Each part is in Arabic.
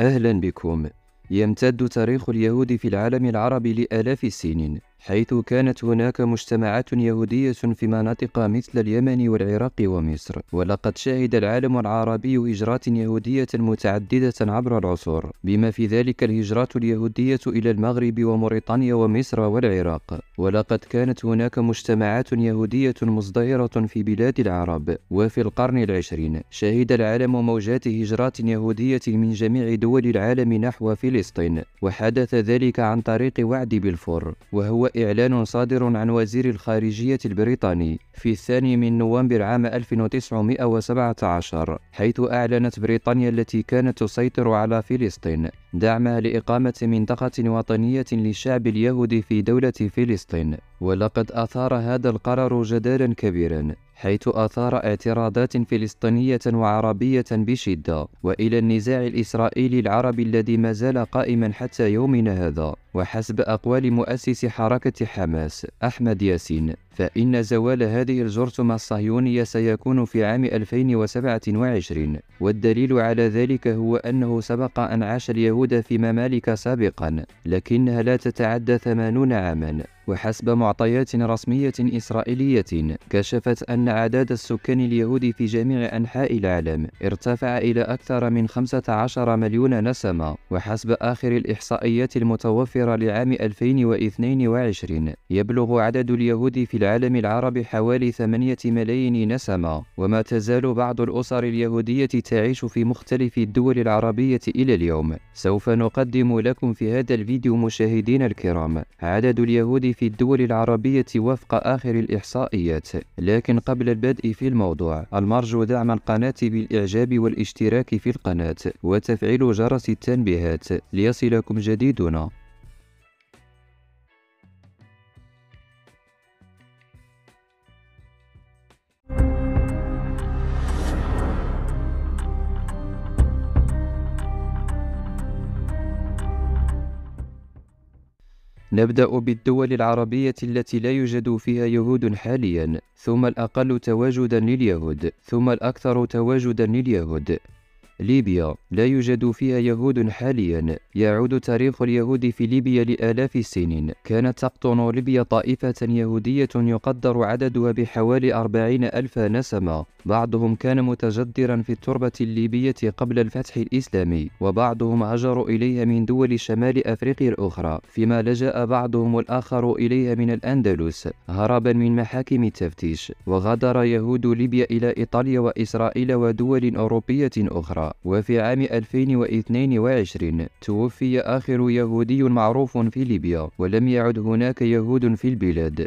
أهلا بكم يمتد تاريخ اليهود في العالم العربي لآلاف السنين حيث كانت هناك مجتمعات يهودية في مناطق مثل اليمن والعراق ومصر، ولقد شهد العالم العربي هجرات يهودية متعددة عبر العصور، بما في ذلك الهجرات اليهودية إلى المغرب وموريتانيا ومصر والعراق، ولقد كانت هناك مجتمعات يهودية مزدهرة في بلاد العرب، وفي القرن العشرين شهد العالم موجات هجرات يهودية من جميع دول العالم نحو فلسطين، وحدث ذلك عن طريق وعد بالفور وهو إعلان صادر عن وزير الخارجية البريطاني في الثاني من نوفمبر عام 1917 حيث أعلنت بريطانيا التي كانت تسيطر على فلسطين دعم لإقامة منطقة وطنية للشعب اليهودي في دولة فلسطين، ولقد أثار هذا القرار جدالا كبيرا، حيث أثار اعتراضات فلسطينية وعربية بشدة، وإلى النزاع الإسرائيلي العربي الذي ما زال قائما حتى يومنا هذا، وحسب أقوال مؤسس حركة حماس أحمد ياسين، فإن زوال هذه الجرثومة الصهيونية سيكون في عام 2027 والدليل على ذلك هو أنه سبق أن عاش اليهود في ممالك سابقا لكنها لا تتعدى 80 عاما وحسب معطيات رسمية إسرائيلية كشفت أن أعداد السكان اليهود في جميع أنحاء العالم ارتفع إلى أكثر من 15 مليون نسمة وحسب آخر الإحصائيات المتوفرة لعام 2022 يبلغ عدد اليهود في العالم العربي حوالي 8 ملايين نسمة وما تزال بعض الأسر اليهودية تعيش في مختلف الدول العربية إلى اليوم سوف نقدم لكم في هذا الفيديو مشاهدينا الكرام عدد اليهود في الدول العربية وفق آخر الإحصائيات لكن قبل البدء في الموضوع المرجو دعم القناة بالإعجاب والاشتراك في القناة وتفعيل جرس التنبيهات ليصلكم جديدنا نبدأ بالدول العربية التي لا يوجد فيها يهود حاليا ثم الأقل تواجدا لليهود ثم الأكثر تواجدا لليهود ليبيا لا يوجد فيها يهود حاليا يعود تاريخ اليهود في ليبيا لآلاف السنين كانت تقطن ليبيا طائفة يهودية يقدر عددها بحوالي أربعين ألف نسمة بعضهم كان متجدرا في التربة الليبية قبل الفتح الإسلامي وبعضهم هاجروا إليها من دول شمال أفريقيا الأخرى فيما لجأ بعضهم الآخر إليها من الأندلس هربا من محاكم التفتيش وغادر يهود ليبيا إلى إيطاليا وإسرائيل ودول أوروبية أخرى وفي عام 2022 توفي آخر يهودي معروف في ليبيا ولم يعد هناك يهود في البلاد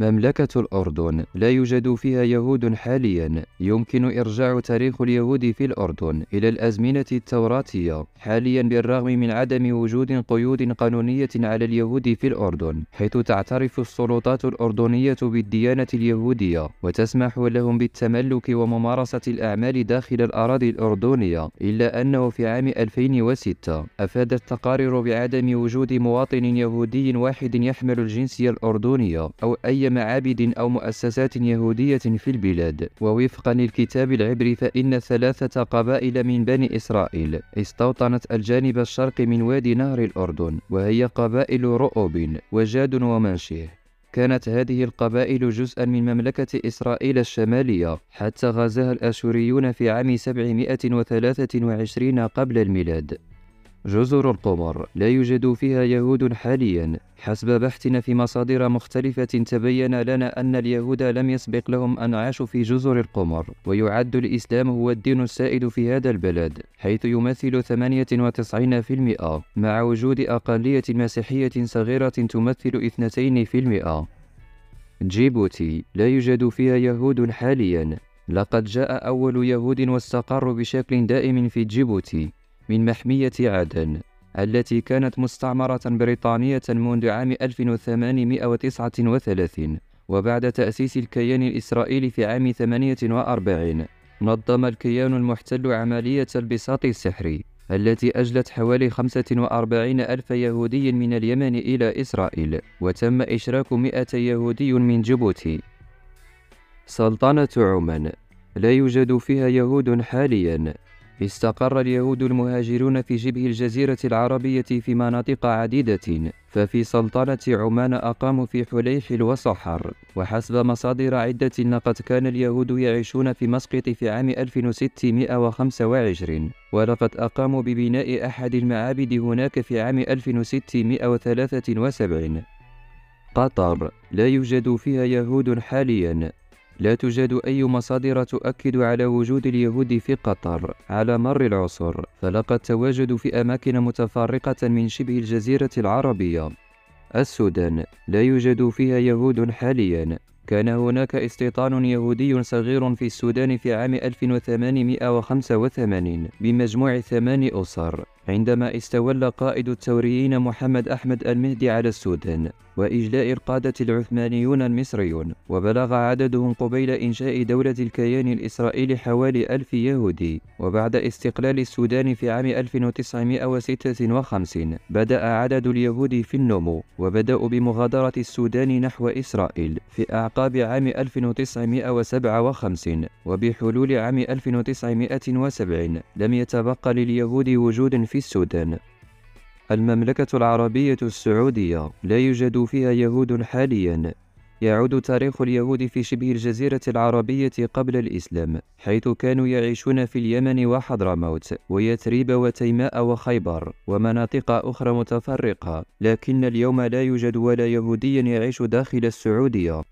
مملكة الأردن لا يوجد فيها يهود حاليا يمكن إرجاع تاريخ اليهود في الأردن إلى الأزمنة التوراتية حاليا بالرغم من عدم وجود قيود قانونية على اليهود في الأردن حيث تعترف السلطات الأردنية بالديانة اليهودية وتسمح لهم بالتملك وممارسة الأعمال داخل الأراضي الأردنية إلا أنه في عام 2006 أفادت تقارير بعدم وجود مواطن يهودي واحد يحمل الجنسية الأردنية أو أي معابد أو مؤسسات يهودية في البلاد ووفقا للكتاب العبري فإن ثلاثة قبائل من بني إسرائيل استوطنت الجانب الشرقي من وادي نهر الأردن وهي قبائل رؤوب وجاد ومنشيه كانت هذه القبائل جزءا من مملكة إسرائيل الشمالية حتى غزاها الأشوريون في عام 723 قبل الميلاد جزر القمر لا يوجد فيها يهود حاليا حسب بحثنا في مصادر مختلفة تبين لنا أن اليهود لم يسبق لهم أن عاشوا في جزر القمر ويعد الإسلام هو الدين السائد في هذا البلد حيث يمثل 98% مع وجود أقلية مسيحية صغيرة تمثل 2% جيبوتي لا يوجد فيها يهود حاليا لقد جاء أول يهود واستقروا بشكل دائم في جيبوتي من محمية عدن التي كانت مستعمرة بريطانية منذ عام 1839 وبعد تأسيس الكيان الإسرائيلي في عام 48 نظم الكيان المحتل عملية البساط السحري التي أجلت حوالي 45 ألف يهودي من اليمن إلى إسرائيل وتم إشراك 200 يهودي من جيبوتي سلطنة عمان لا يوجد فيها يهود حاليا استقر اليهود المهاجرون في شبه الجزيرة العربية في مناطق عديدة ففي سلطنة عمان أقاموا في حليح وصحر وحسب مصادر عدة لقد كان اليهود يعيشون في مسقط في عام 1625 ولقد أقاموا ببناء أحد المعابد هناك في عام 1673 قطر لا يوجد فيها يهود حاليا لا توجد أي مصادر تؤكد على وجود اليهود في قطر على مر العصور فلقد تواجدوا في أماكن متفرقة من شبه الجزيرة العربية السودان لا يوجد فيها يهود حاليا كان هناك استيطان يهودي صغير في السودان في عام 1885 بمجموع ثمان أسر عندما استولى قائد الثوريين محمد أحمد المهدي على السودان وإجلاء القادة العثمانيون المصريون وبلغ عددهم قبيل إنشاء دولة الكيان الإسرائيلي حوالي ألف يهودي وبعد استقلال السودان في عام 1956 بدأ عدد اليهود في النمو وبدأوا بمغادرة السودان نحو إسرائيل في أعقاب عام 1957 وبحلول عام 1970 لم يتبقى لليهود وجود في السودان المملكة العربية السعودية لا يوجد فيها يهود حاليا يعود تاريخ اليهود في شبه الجزيرة العربية قبل الإسلام حيث كانوا يعيشون في اليمن وحضرموت ويثريب وتيماء وخيبر ومناطق أخرى متفرقة لكن اليوم لا يوجد ولا يهودي يعيش داخل السعودية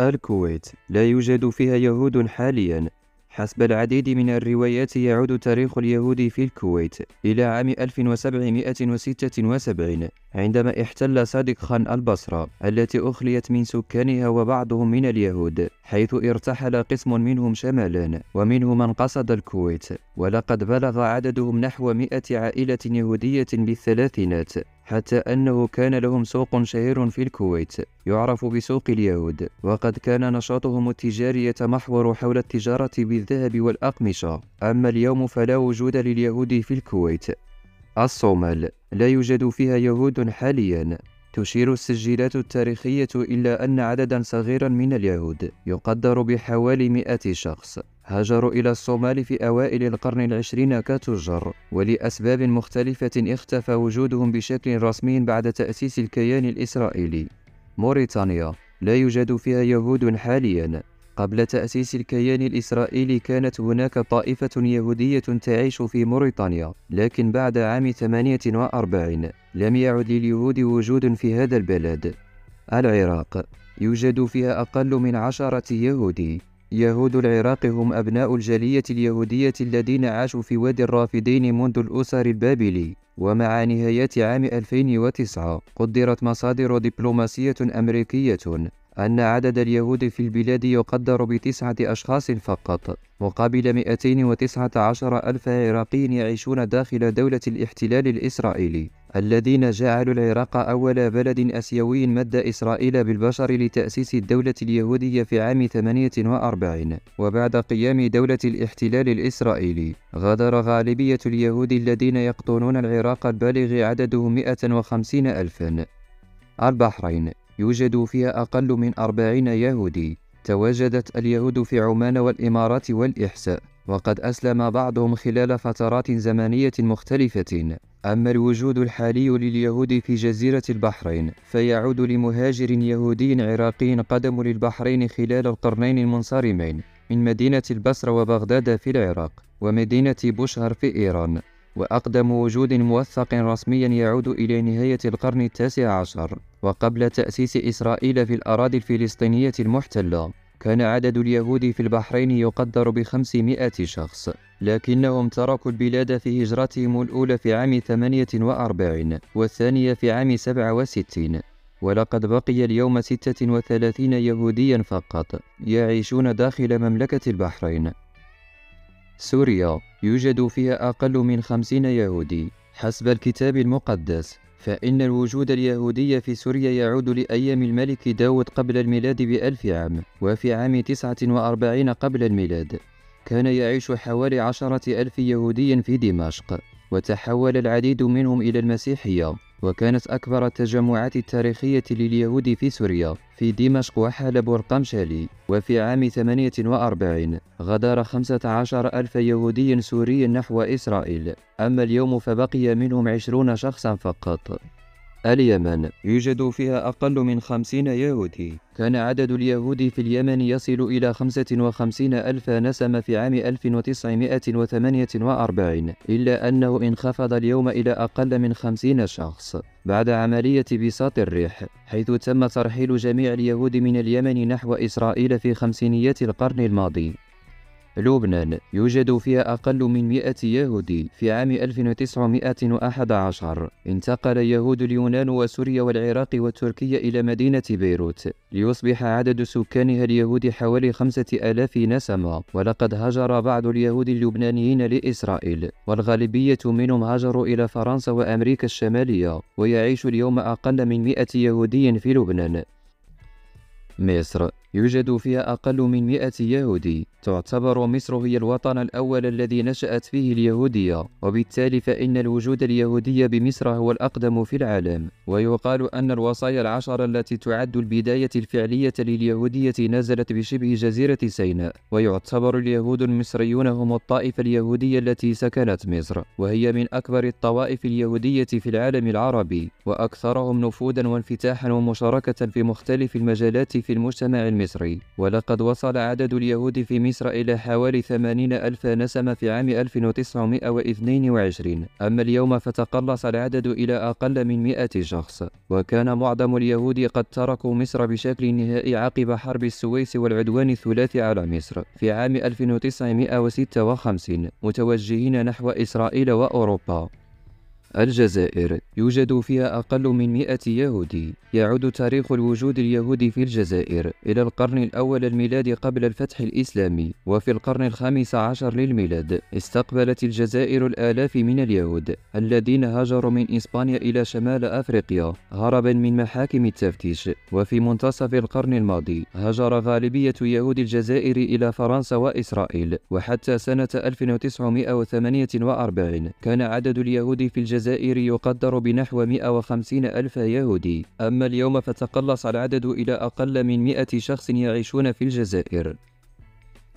الكويت لا يوجد فيها يهود حاليا حسب العديد من الروايات يعود تاريخ اليهود في الكويت إلى عام 1776 عندما احتل صادق خان البصرة التي أخليت من سكانها وبعضهم من اليهود حيث ارتحل قسم منهم شمالا ومنهم من قصد الكويت ولقد بلغ عددهم نحو مئة عائلة يهودية بالثلاثينات حتى أنه كان لهم سوق شهير في الكويت يعرف بسوق اليهود وقد كان نشاطهم التجاري يتمحور حول التجارة بالذهب والأقمشة أما اليوم فلا وجود لليهود في الكويت الصومال لا يوجد فيها يهود حاليا تشير السجلات التاريخية إلى أن عددا صغيرا من اليهود يقدر بحوالي 100 شخص هاجروا إلى الصومال في أوائل القرن العشرين كتجار ولأسباب مختلفة اختفى وجودهم بشكل رسمي بعد تأسيس الكيان الإسرائيلي موريتانيا لا يوجد فيها يهود حاليا قبل تأسيس الكيان الإسرائيلي كانت هناك طائفة يهودية تعيش في موريتانيا لكن بعد عام 48 لم يعد لليهود وجود في هذا البلد العراق يوجد فيها أقل من عشرة يهودي يهود العراق هم أبناء الجالية اليهودية الذين عاشوا في وادي الرافدين منذ الأسر البابلي ومع نهاية عام 2009 قدرت مصادر دبلوماسية أمريكية أن عدد اليهود في البلاد يقدر بتسعة أشخاص فقط مقابل 219 ألف عراقي يعيشون داخل دولة الاحتلال الإسرائيلي الذين جعلوا العراق أول بلد أسيوي مد إسرائيل بالبشر لتأسيس الدولة اليهودية في عام 48 وبعد قيام دولة الاحتلال الإسرائيلي غادر غالبية اليهود الذين يقطنون العراق البالغ عدده 150 ألفا البحرين يوجد فيها أقل من أربعين يهودي تواجدت اليهود في عمان والإمارات والإحساء وقد أسلم بعضهم خلال فترات زمنية مختلفة أما الوجود الحالي لليهود في جزيرة البحرين فيعود لمهاجر يهودي عراقي قدموا للبحرين خلال القرنين المنصرمين من مدينة البصرة وبغداد في العراق ومدينة بوشهر في إيران وأقدم وجود موثق رسميا يعود إلى نهاية القرن التاسع عشر وقبل تأسيس إسرائيل في الأراضي الفلسطينية المحتلة كان عدد اليهود في البحرين يقدر بخمسمائة شخص لكنهم تركوا البلاد في هجرتهم الأولى في عام 48 والثانية في عام 67 ولقد بقي اليوم 36 يهوديا فقط يعيشون داخل مملكة البحرين سوريا يوجد فيها أقل من خمسين يهودي حسب الكتاب المقدس فإن الوجود اليهودي في سوريا يعود لأيام الملك داود قبل الميلاد بألف عام وفي عام تسعة وأربعين قبل الميلاد كان يعيش حوالي عشرة ألف يهودي في دمشق وتحول العديد منهم إلى المسيحية وكانت أكبر التجمعات التاريخية لليهود في سوريا في دمشق وحلب والقمشلي وفي عام 48 غادر 15 ألف يهودي سوري نحو إسرائيل أما اليوم فبقي منهم 20 شخصا فقط اليمن يوجد فيها أقل من خمسين يهودي كان عدد اليهود في اليمن يصل إلى وخمسين ألف نسمة في عام 1948 إلا أنه انخفض اليوم إلى أقل من 50 شخص بعد عملية بساط الريح حيث تم ترحيل جميع اليهود من اليمن نحو إسرائيل في خمسينيات القرن الماضي لبنان يوجد فيها أقل من 100 يهودي في عام 1911 انتقل يهود اليونان وسوريا والعراق وتركيا إلى مدينة بيروت ليصبح عدد سكانها اليهود حوالي 5000 نسمة ولقد هجر بعض اليهود اللبنانيين لإسرائيل والغالبية منهم هاجروا إلى فرنسا وأمريكا الشمالية ويعيش اليوم أقل من 100 يهودي في لبنان مصر يوجد فيها أقل من 100 يهودي تعتبر مصر هي الوطن الأول الذي نشأت فيه اليهودية وبالتالي فإن الوجود اليهودي بمصر هو الأقدم في العالم ويقال أن الوصايا العشر التي تعد البداية الفعلية لليهودية نزلت بشبه جزيرة سيناء ويعتبر اليهود المصريون هم الطائفة اليهودية التي سكنت مصر وهي من أكبر الطوائف اليهودية في العالم العربي وأكثرهم نفوذا وانفتاحا ومشاركة في مختلف المجالات في المجتمع المصري المصري ولقد وصل عدد اليهود في مصر إلى حوالي 80 ألف نسمة في عام 1922 أما اليوم فتقلص العدد إلى أقل من 100 شخص وكان معظم اليهود قد تركوا مصر بشكل نهائي عقب حرب السويس والعدوان الثلاثي على مصر في عام 1956 متوجهين نحو إسرائيل وأوروبا الجزائر يوجد فيها أقل من 100 يهودي يعود تاريخ الوجود اليهودي في الجزائر إلى القرن الأول الميلادي قبل الفتح الإسلامي وفي القرن الخامس عشر للميلاد استقبلت الجزائر الآلاف من اليهود الذين هاجروا من إسبانيا إلى شمال أفريقيا هربا من محاكم التفتيش وفي منتصف القرن الماضي هاجر غالبية يهود الجزائر إلى فرنسا وإسرائيل وحتى سنة 1948 كان عدد اليهود في الجزائر الجزائر يقدر بنحو 150 ألف يهودي أما اليوم فتقلص العدد إلى أقل من 100 شخص يعيشون في الجزائر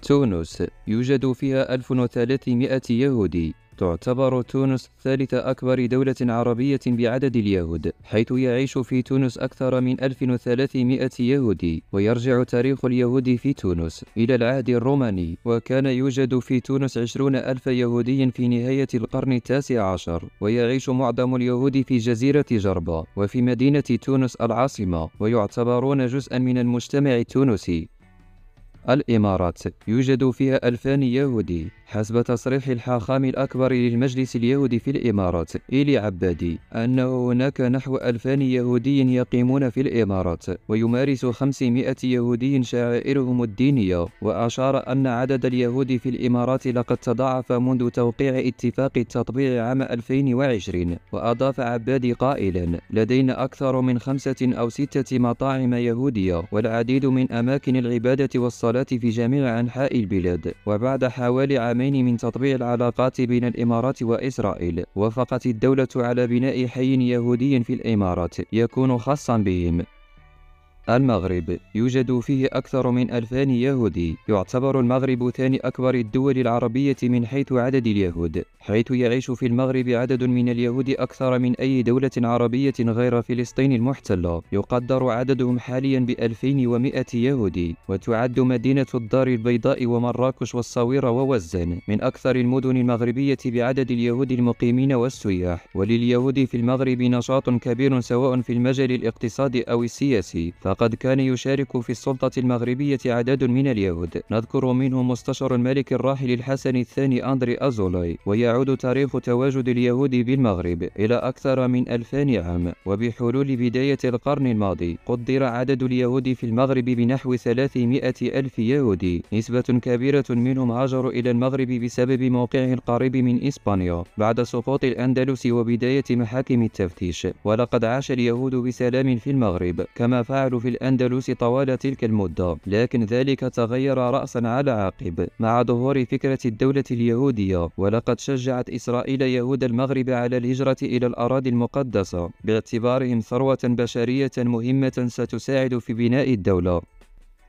تونس يوجد فيها 1300 يهودي تعتبر تونس ثالث أكبر دولة عربية بعدد اليهود حيث يعيش في تونس أكثر من 1300 يهودي ويرجع تاريخ اليهود في تونس إلى العهد الروماني وكان يوجد في تونس 20 ألف يهودي في نهاية القرن التاسع عشر ويعيش معظم اليهود في جزيرة جربة وفي مدينة تونس العاصمة ويعتبرون جزءا من المجتمع التونسي الإمارات يوجد فيها ألفان يهودي حسب تصريح الحاخام الأكبر للمجلس اليهودي في الإمارات إيلي عبادي أنه هناك نحو ألفان يهودي يقيمون في الإمارات ويمارس 500 يهودي شعائرهم الدينية وأشار أن عدد اليهود في الإمارات لقد تضاعف منذ توقيع اتفاق التطبيع عام 2020 وأضاف عبادي قائلا لدينا أكثر من خمسة أو ستة مطاعم يهودية والعديد من أماكن العبادة والصلاة في جميع أنحاء البلاد وبعد حوالي عامين من تطبيع العلاقات بين الإمارات وإسرائيل وافقت الدولة على بناء حي يهودي في الإمارات يكون خاصا بهم المغرب يوجد فيه أكثر من ألفان يهودي يعتبر المغرب ثاني أكبر الدول العربية من حيث عدد اليهود حيث يعيش في المغرب عدد من اليهود أكثر من أي دولة عربية غير فلسطين المحتلة يقدر عددهم حاليا بألفين ومائة يهودي وتعد مدينة الدار البيضاء ومراكش والصويرة ووزن من أكثر المدن المغربية بعدد اليهود المقيمين والسياح ولليهود في المغرب نشاط كبير سواء في المجال الاقتصادي أو السياسي فقد كان يشارك في السلطة المغربية عدد من اليهود نذكر منهم مستشار الملك الراحل الحسن الثاني أندري أزولاي ويعود تاريخ تواجد اليهود بالمغرب إلى أكثر من 2000 عام وبحلول بداية القرن الماضي قدر عدد اليهود في المغرب بنحو 300 ألف يهودي نسبة كبيرة منهم هاجروا إلى المغرب بسبب موقعه القريب من إسبانيا بعد سقوط الأندلس وبداية محاكم التفتيش ولقد عاش اليهود بسلام في المغرب كما فعلوا في الأندلس طوال تلك المدة لكن ذلك تغير رأسا على عقب مع ظهور فكرة الدولة اليهودية ولقد شجعت إسرائيل يهود المغرب على الهجرة إلى الأراضي المقدسة باعتبارهم ثروة بشرية مهمة ستساعد في بناء الدولة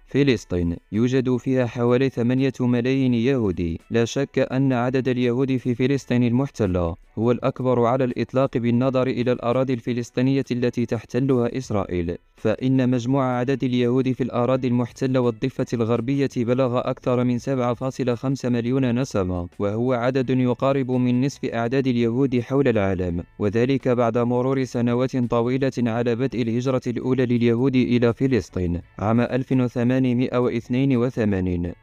فلسطين يوجد فيها حوالي 8 ملايين يهودي لا شك أن عدد اليهود في فلسطين المحتلة هو الأكبر على الإطلاق بالنظر إلى الأراضي الفلسطينية التي تحتلها إسرائيل فإن مجموع عدد اليهود في الأراضي المحتلة والضفة الغربية بلغ أكثر من 7.5 مليون نسمة وهو عدد يقارب من نصف أعداد اليهود حول العالم وذلك بعد مرور سنوات طويلة على بدء الهجرة الأولى لليهود إلى فلسطين عام 2008 1882